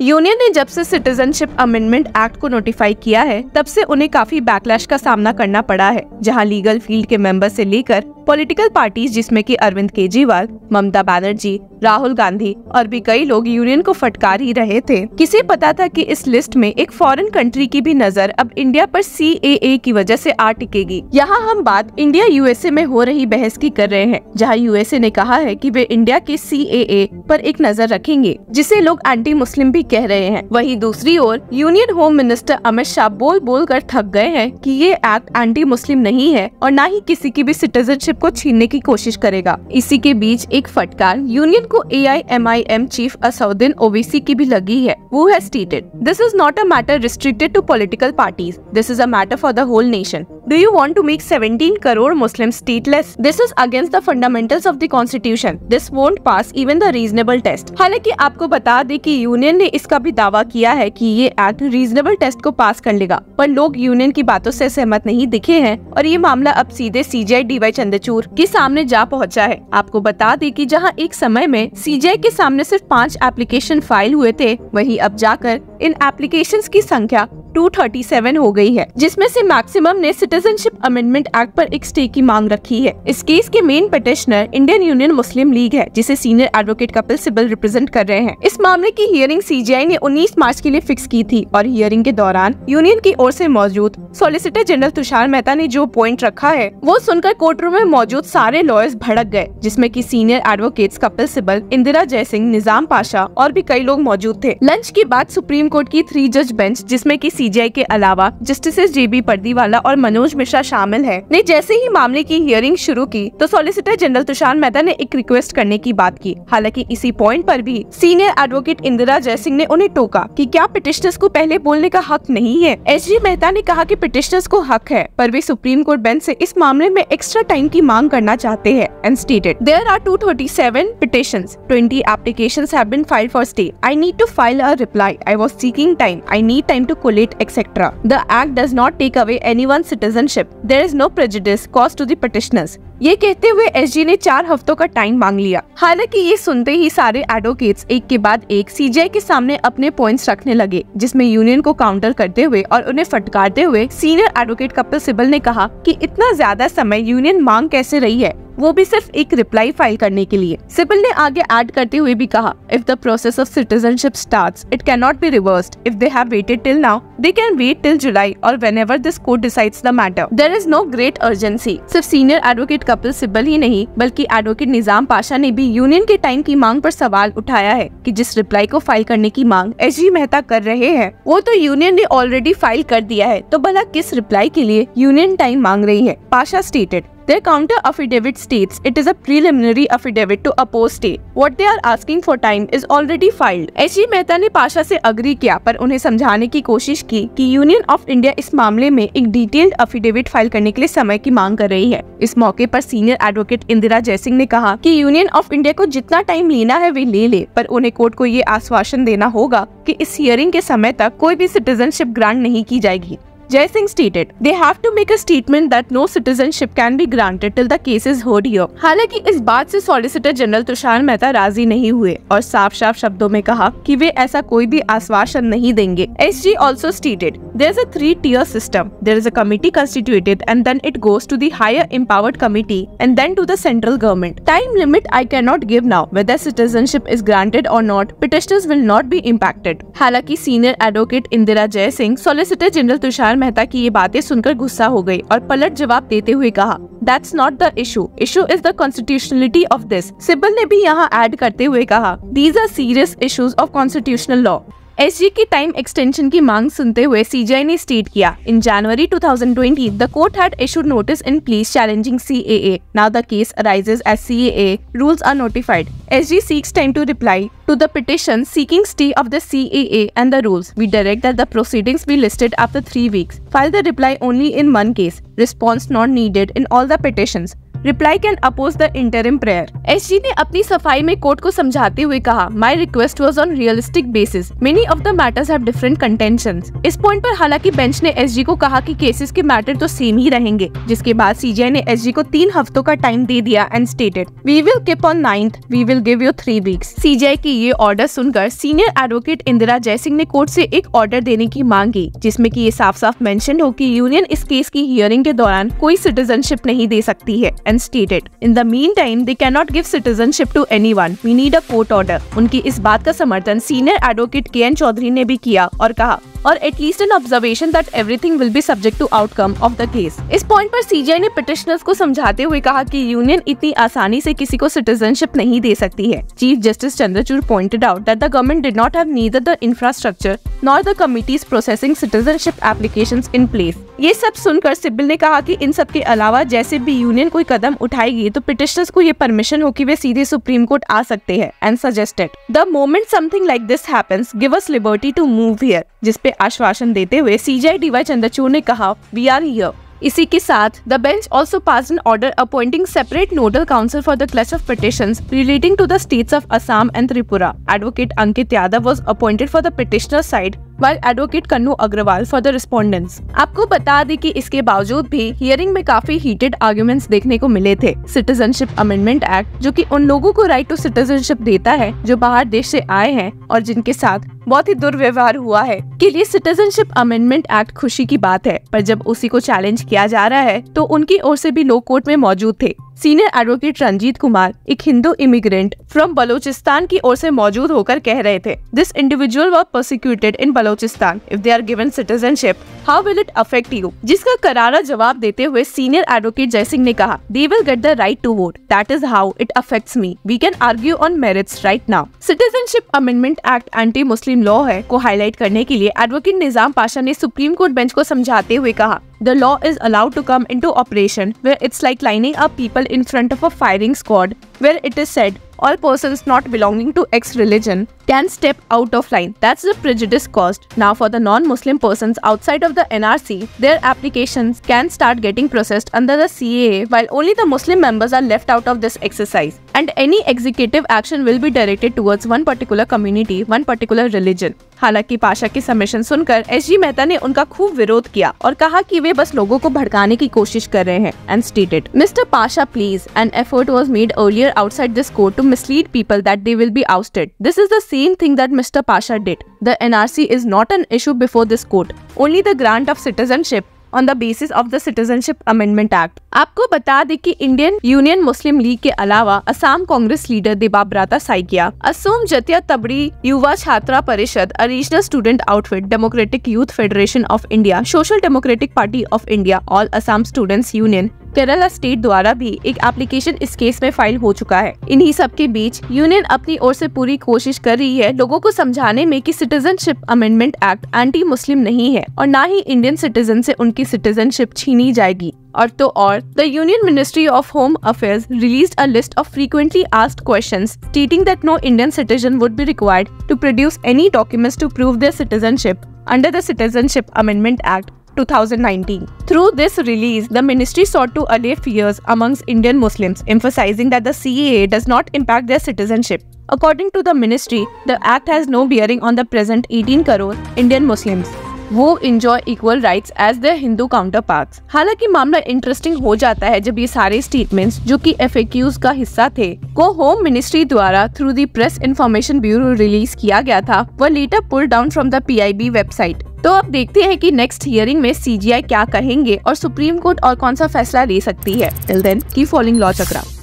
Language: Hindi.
यूनियन ने जब से सिटीजनशिप अमेंडमेंट एक्ट को नोटिफाई किया है तब से उन्हें काफी बैकलैश का सामना करना पड़ा है जहां लीगल फील्ड के मेंबर से लेकर पॉलिटिकल पार्टीज जिसमें कि अरविंद केजरीवाल ममता बनर्जी राहुल गांधी और भी कई लोग यूनियन को फटकार ही रहे थे किसे पता था कि इस लिस्ट में एक फॉरेन कंट्री की भी नजर अब इंडिया पर सी की वजह से आ टिकेगी यहाँ हम बात इंडिया यूएसए में हो रही बहस की कर रहे हैं जहाँ यूएसए ने कहा है की वे इंडिया के सी पर एक नजर रखेंगे जिसे लोग एंटी मुस्लिम भी कह रहे हैं वही दूसरी ओर union home minister Amit Shah बोल बोल कर थक गए हैं कि ये एक्ट एंटी मुस्लिम नहीं है और न ही किसी की भी सिटीजनशिप को छीनने की कोशिश करेगा इसी के बीच एक फटकार यूनियन को A I M I M chief Asaduddin Owaisi की भी लगी है वो है stated this is not a matter restricted to political parties this is a matter for the whole nation Do you want to make 17 crore Muslims stateless? This is against the fundamentals of the constitution. This won't pass even the reasonable test. हालांकि आपको बता दें कि यूनियन ने इसका भी दावा किया है कि ये एक्ट रीजनेबल टेस्ट को पास कर लेगा पर लोग यूनियन की बातों से सहमत नहीं दिखे हैं और ये मामला अब सीधे सी डी वाई चंद्रचूर के सामने जा पहुंचा है आपको बता दें कि जहां एक समय में आई के सामने सिर्फ पांच एप्लीकेशन फाइल हुए थे वहीं अब जाकर इन एप्लीकेशन की संख्या 237 हो गई है जिसमें से मैक्सिमम ने सिटीजनशिप अमेंडमेंट एक्ट पर एक स्टे की मांग रखी है इस केस के main petitioner Indian union Muslim league है जिसे senior advocate Kapil Sibal represent कर रहे हैं इस मामले की हियरिंग सीजीआई ने 19 मार्च के लिए फिक्स की थी और हियरिंग के दौरान यूनियन की ओर ऐसी मौजूद सोलिसिटर जनरल तुषार मेहता ने जो पॉइंट रखा है वो सुनकर कोर्ट रूम में मौजूद सारे लॉयर्स भड़क गए जिसमे की सीनियर एडवोकेट कपिल सिब्बल इंदिरा जयसिंह निजाम पाशा और भी कई लोग मौजूद थे लंच के बाद सुप्रीम सुप्रीम कोर्ट की थ्री जज बेंच जिसमे की सीजीआई के अलावा जस्टिस जेबी पर्दीवाला और मनोज मिश्रा शामिल है ने जैसे ही मामले की हियरिंग शुरू की तो सोलिसिटर जनरल तुषार मेहता ने एक रिक्वेस्ट करने की बात की हालांकि इसी पॉइंट पर भी सीनियर एडवोकेट इंदिरा जयसिंह ने उन्हें टोका कि क्या पिटिशनर्स को पहले बोलने का हक नहीं है एच मेहता ने कहा कि पिटिशनर्स को हक है पर वे सुप्रीम कोर्ट बेंच से इस मामले में एक्स्ट्रा टाइम की मांग करना चाहते हैं and stated there are two thirty seven petition twenty application filed for stay I need to file a reply I was seeking time, I need time to collate, etc. The Act does not take away anyone's citizenship. There is no prejudice caused to the petitioners. ये कहते हुए एसजी ने चार हफ्तों का टाइम मांग लिया हालांकि ये सुनते ही सारे एडवोकेट्स एक के बाद एक सीजीआई के सामने अपने पॉइंट्स रखने लगे जिसमें यूनियन को काउंटर करते हुए और उन्हें फटकारते हुए सीनियर एडवोकेट कपिल सिब्बल ने कहा कि इतना ज्यादा समय यूनियन मांग कैसे रही है वो भी सिर्फ एक रिप्लाई फाइल करने के लिए सिबल ने आगे ऐड करते हुए भी कहा if the process of citizenship start it can not be reversed if they have waited till now They can wait till July or whenever this court decides the matter. There is no great urgency. सिर्फ सीनियर एडवोकेट कपिल सिब्बल ही नहीं बल्कि एडवोकेट निजाम पाशा ने भी यूनियन के टाइम की मांग पर सवाल उठाया है कि जिस रिप्लाई को फाइल करने की मांग एच मेहता कर रहे हैं वो तो यूनियन ने ऑलरेडी फाइल कर दिया है तो भला किस रिप्लाई के लिए यूनियन टाइम मांग रही है Pasha stated Their counter affidavit states it is a preliminary affidavit to oppose stay. What they are asking for time is already filed. H G Mehta ने पाशा से अग्री किया पर उन्हें समझाने की कोशिश की कि यूनियन ऑफ इंडिया इस मामले में एक डिटेल्ड अफिडेविट फाइल करने के लिए समय की मांग कर रही है इस मौके पर सीनियर एडवोकेट इंदिरा जयसिंह ने कहा कि यूनियन ऑफ इंडिया को जितना टाइम लेना है वे ले ले पर उन्हें कोर्ट को ये आश्वासन देना होगा कि इस हियरिंग के समय तक कोई भी सिटीजनशिप ग्रांट नहीं की जाएगी Jai Singh stated, "They have to make a statement that no citizenship can be granted till the case is heard here." हालांकि इस बात से सॉलिसिटर जनरल तुषार मेहता राजी नहीं हुए और साफ साफ शब्दों में कहा कि वे ऐसा कोई भी आश्वासन नहीं देंगे S G also stated there is a three tier system there is a committee constituted and then it goes to the higher empowered committee and then to the central government. Time limit I cannot give now. Whether citizenship is granted or not, petitioners will not be impacted. हालांकि senior advocate Indira Jai Singh solicitor general Tushar Mehta की ये बातें सुनकर गुस्सा हो गई और पलट जवाब देते हुए कहा that's not the issue issue is the constitutionality of this Sibal ने भी यहाँ एड करते हुए कहा these are serious issues of constitutional law SG की टाइम एक्सटेंशन की मांग सुनते हुए सीजीआई ने स्टेट किया in January 2020 the court had issued notice in pleas challenging CAA now the case arises as CAA rules are notified SG seeks time to reply to the petition seeking stay of the CAA and the rules. We direct that the proceedings be listed after three weeks. File the reply only in one case. Response not needed in all the petitions. Reply can oppose the interim prayer S G ने अपनी सफाई में कोर्ट को समझाते हुए कहा my request was on realistic basis many of the matters have different contention इस पॉइंट पर हालांकि बेंच ने एस जी को कहा कि केसेस के मैटर तो सेम ही रहेंगे जिसके बाद सी जी आई ने एस जी को तीन हफ्तों का टाइम दे दिया and stated we will keep on ninth we will give you three weeks C J I की ये ऑर्डर सुनकर सीनियर एडवोकेट इंदिरा जयसिंह ने कोर्ट से एक ऑर्डर देने की मांग की जिसमें की ये साफ साफ मैंशन हो की यूनियन इस केस की हियरिंग के दौरान कोई सिटीजनशिप नहीं दे सकती है and stated in the meantime they cannot give citizenship to anyone we need a court order उनकी इस बात का समर्थन senior advocate K N Chaudhary ने भी किया और कहा और at least an observation that everything will be subject to outcome of the case इस पॉइंट पर सीजीआई ने पिटिशनर्स को समझाते हुए कहा कि यूनियन इतनी आसानी से किसी को सिटीजनशिप नहीं दे सकती है chief justice Chandrachud pointed out that the government did not have neither the infrastructure nor the committees processing citizenship application in place ये सब सुनकर सिब्बल ने कहा कि इन सब के अलावा जैसे भी यूनियन कोई कदम उठाएगी तो पिटिशनर्स को ये परमिशन हो कि वे सीधे सुप्रीम कोर्ट आ सकते हैं and suggested the moment something like this happens give us liberty to move here जिसपे पे आश्वासन देते हुए डी डीवाई चंद्रचूड़ ने कहा वी आर हियर इसी के साथ the bench also pass an order appointing separate nodal council for the clutch of petition relating to the states of Assam and Tripura advocate Ankit Yadav was appointed for the petitioner side while advocate Kannu Agarwal for the respondents आपको बता दें कि इसके बावजूद भी हियरिंग में काफी हीटेड आर्ग्यूमेंट्स देखने को मिले थे सिटीजनशिप अमेंडमेंट एक्ट जो कि उन लोगों को राइट टू सिटीजनशिप देता है जो बाहर देश से आए हैं और जिनके साथ बहुत ही दुर्व्यवहार हुआ है के लिए सिटीजनशिप अमेंडमेंट एक्ट खुशी की बात है पर जब उसी को चैलेंज किया जा रहा है तो उनकी ओर से भी लोग कोर्ट में मौजूद थे सीनियर एडवोकेट रंजीत कुमार एक हिंदू इमिग्रेंट फ्रॉम बलोचिस्तान की ओर से मौजूद होकर कह रहे थे this individual were prosecuted in Balochistan if they are given citizenship how will it affect you जिसका करारा जवाब देते हुए सीनियर एडवोकेट जयसिंह ने कहा they will get the right to vote that is how it affects me we can argue on merits right now citizenship amendment act anti Muslim law है को हाईलाइट करने के लिए एडवोकेट निजाम पाशा ने सुप्रीम कोर्ट बेंच को समझाते हुए कहा the law is allowed to come into operation where it's like lining up people in front of a firing squad where it is said all persons not belonging to X religion can step out of line. That's the prejudice caused. Now for the non-Muslim persons outside of the NRC, their applications can start getting processed under the CAA while only the Muslim members are left out of this exercise. And any executive action will be directed towards one particular community one particular religion हालांकि पाशा के समिशन सुनकर एस जी मेहता ने उनका खूब विरोध किया और कहा कि वे बस लोगों को भड़काने की कोशिश कर रहे हैं and stated mister Pasha please an effort was made earlier outside this court to mislead people that they will be outed this is the same thing that mister Pasha did the NRC is not an issue before this court only the grant of citizenship on the basis of the citizenship amendment act आपको बता दें कि इंडियन यूनियन मुस्लिम लीग के अलावा Assam Congress leader Debabrata Saikia Asom Jatiyatabadi Yuva Chhatra Parishad original student outfit Democratic Youth Federation of India Social Democratic Party of India All Assam Students Union Kerala State द्वारा भी एक एप्लीकेशन इस केस में फाइल हो चुका है इन्हीं सब के बीच यूनियन अपनी ओर से पूरी कोशिश कर रही है लोगों को समझाने में कि Citizenship amendment act anti Muslim नहीं है और न ही इंडियन सिटीजन से उनकी सिटीजनशिप छीनी जाएगी और तो और the Union Ministry of Home Affairs release a list of frequently asked question stating that no Indian citizen would be required to produce any documents to prove citizenship under the citizenship amendment Act 2019. Through this release, the ministry sought to allay fears amongst Indian Muslims, emphasizing that the CAA does not impact their citizenship. According to the ministry, the act has no bearing on the present 18 crore Indian Muslims. वो enjoy equal rights as the Hindu counterpart हालांकि मामला इंटरेस्टिंग हो जाता है जब ये सारे स्टेटमेंट्स जो कि एफ का हिस्सा थे को होम मिनिस्ट्री द्वारा through the Press Information Bureau release किया गया था वह letter pull down from the B website तो अब देखते हैं कि नेक्स्ट हियरिंग में सीजीआई क्या कहेंगे और सुप्रीम कोर्ट और कौन सा फैसला ले सकती है टिल देन की फॉलोइंग लॉ चक्रा